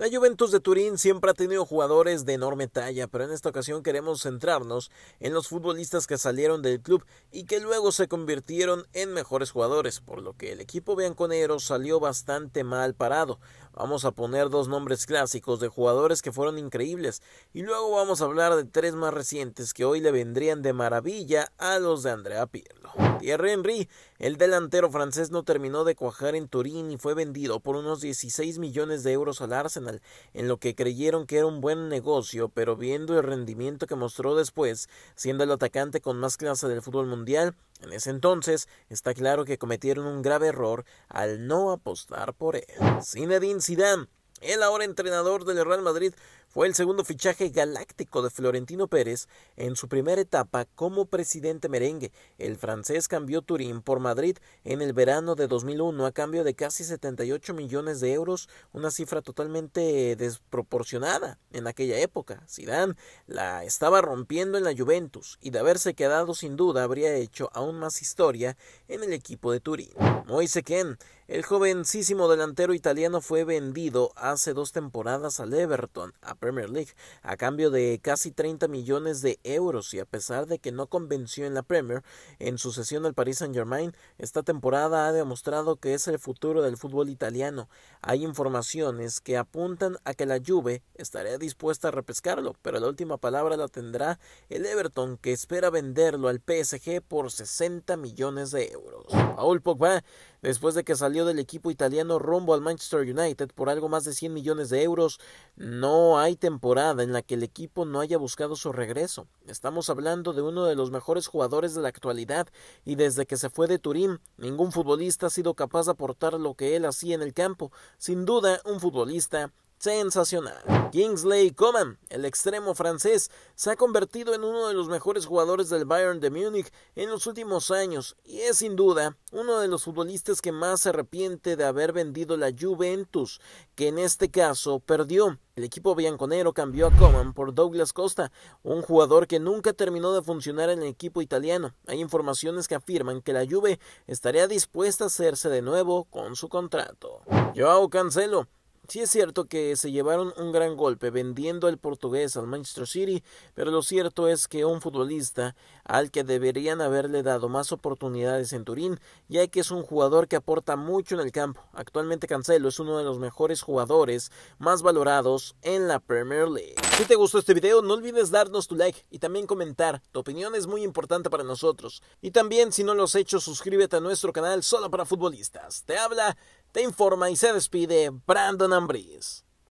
La Juventus de Turín siempre ha tenido jugadores de enorme talla, pero en esta ocasión queremos centrarnos en los futbolistas que salieron del club y que luego se convirtieron en mejores jugadores, por lo que el equipo bianconero salió bastante mal parado. Vamos a poner dos nombres clásicos de jugadores que fueron increíbles y luego vamos a hablar de tres más recientes que hoy le vendrían de maravilla a los de Andrea Pirlo. Pierre Henry, el delantero francés no terminó de cuajar en Turín y fue vendido por unos 16 millones de euros al Arsenal, en lo que creyeron que era un buen negocio, pero viendo el rendimiento que mostró después, siendo el atacante con más clase del fútbol mundial, en ese entonces está claro que cometieron un grave error al no apostar por él. Zinedine Zidane el ahora entrenador del Real Madrid fue el segundo fichaje galáctico de Florentino Pérez en su primera etapa como presidente merengue. El francés cambió Turín por Madrid en el verano de 2001 a cambio de casi 78 millones de euros, una cifra totalmente desproporcionada en aquella época. Zidane la estaba rompiendo en la Juventus y de haberse quedado sin duda habría hecho aún más historia en el equipo de Turín. Moise Ken, el jovencísimo delantero italiano fue vendido hace dos temporadas al Everton a Premier League a cambio de casi 30 millones de euros y a pesar de que no convenció en la Premier, en su sesión al Paris Saint-Germain, esta temporada ha demostrado que es el futuro del fútbol italiano. Hay informaciones que apuntan a que la Juve estaría dispuesta a repescarlo, pero la última palabra la tendrá el Everton que espera venderlo al PSG por 60 millones de euros. Paul Pogba, después de que salió del equipo italiano rumbo al Manchester United por algo más de 100 millones de euros, no hay temporada en la que el equipo no haya buscado su regreso. Estamos hablando de uno de los mejores jugadores de la actualidad y desde que se fue de Turín, ningún futbolista ha sido capaz de aportar lo que él hacía en el campo. Sin duda, un futbolista sensacional. Kingsley Coman, el extremo francés, se ha convertido en uno de los mejores jugadores del Bayern de Múnich en los últimos años y es sin duda uno de los futbolistas que más se arrepiente de haber vendido la Juventus, que en este caso perdió. El equipo bianconero cambió a Coman por Douglas Costa, un jugador que nunca terminó de funcionar en el equipo italiano. Hay informaciones que afirman que la Juve estaría dispuesta a hacerse de nuevo con su contrato. Joao Cancelo Sí es cierto que se llevaron un gran golpe vendiendo el portugués al Manchester City, pero lo cierto es que un futbolista al que deberían haberle dado más oportunidades en Turín, ya que es un jugador que aporta mucho en el campo. Actualmente Cancelo es uno de los mejores jugadores más valorados en la Premier League. Si te gustó este video, no olvides darnos tu like y también comentar. Tu opinión es muy importante para nosotros. Y también, si no lo has hecho, suscríbete a nuestro canal solo para futbolistas. Te habla te informa y se despide Brandon Ambris.